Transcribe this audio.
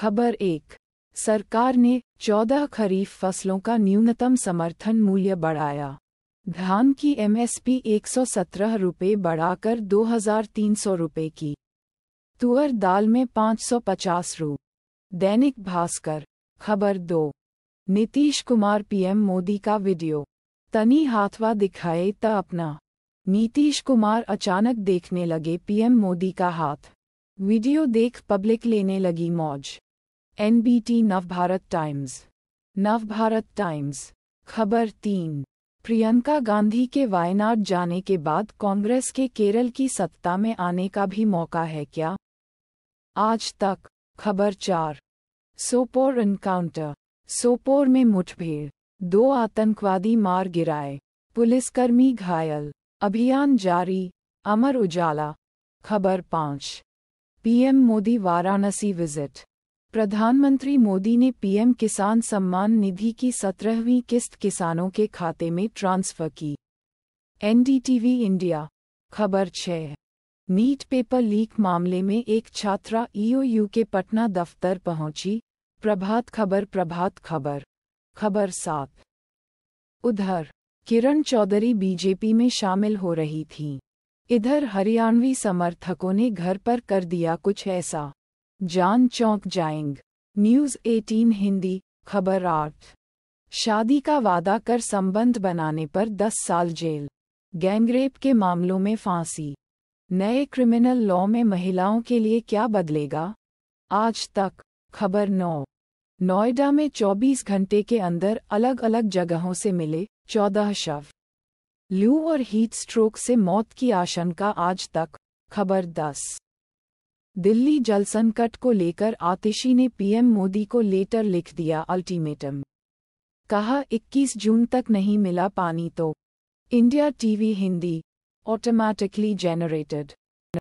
खबर एक सरकार ने चौदह खरीफ फसलों का न्यूनतम समर्थन मूल्य बढ़ाया धान की एमएसपी एक सौ सत्रह रुपये बढ़ाकर दो हजार तीन सौ रुपये की तुअर दाल में पाँच सौ पचास रू दैनिक भास्कर खबर दो नीतीश कुमार पीएम मोदी का वीडियो तनी हाथवा दिखाए त अपना नीतीश कुमार अचानक देखने लगे पीएम मोदी का हाथ वीडियो देख पब्लिक लेने लगी मौज NBT Navbharat Times Navbharat Times खबर तीन प्रियंका गांधी के वायनाड जाने के बाद कांग्रेस के केरल की सत्ता में आने का भी मौका है क्या आज तक खबर चार सोपोर एनकाउंटर सोपोर में मुठभेड़ दो आतंकवादी मार गिराए पुलिसकर्मी घायल अभियान जारी अमर उजाला खबर पाँच पीएम मोदी वाराणसी विजिट प्रधानमंत्री मोदी ने पीएम किसान सम्मान निधि की सत्रहवीं किस्त किसानों के खाते में ट्रांसफर की एनडीटीवी इंडिया खबर छः नीट पेपर लीक मामले में एक छात्रा ईओयू के पटना दफ्तर पहुंची प्रभात खबर प्रभात खबर खबर सात उधर किरण चौधरी बीजेपी में शामिल हो रही थीं इधर हरियाणवी समर्थकों ने घर पर कर दिया कुछ ऐसा जान चौंक जाएंग न्यूज 18 हिंदी खबर आठ शादी का वादा कर संबंध बनाने पर 10 साल जेल गैंगरेप के मामलों में फांसी नए क्रिमिनल लॉ में महिलाओं के लिए क्या बदलेगा आज तक खबर नौ नोएडा में 24 घंटे के अंदर अलग अलग जगहों से मिले 14 शव लू और हीट स्ट्रोक से मौत की आशंका आज तक खबर दस दिल्ली जल संकट को लेकर आतिशी ने पीएम मोदी को लेटर लिख दिया अल्टीमेटम कहा 21 जून तक नहीं मिला पानी तो India TV Hindi automatically generated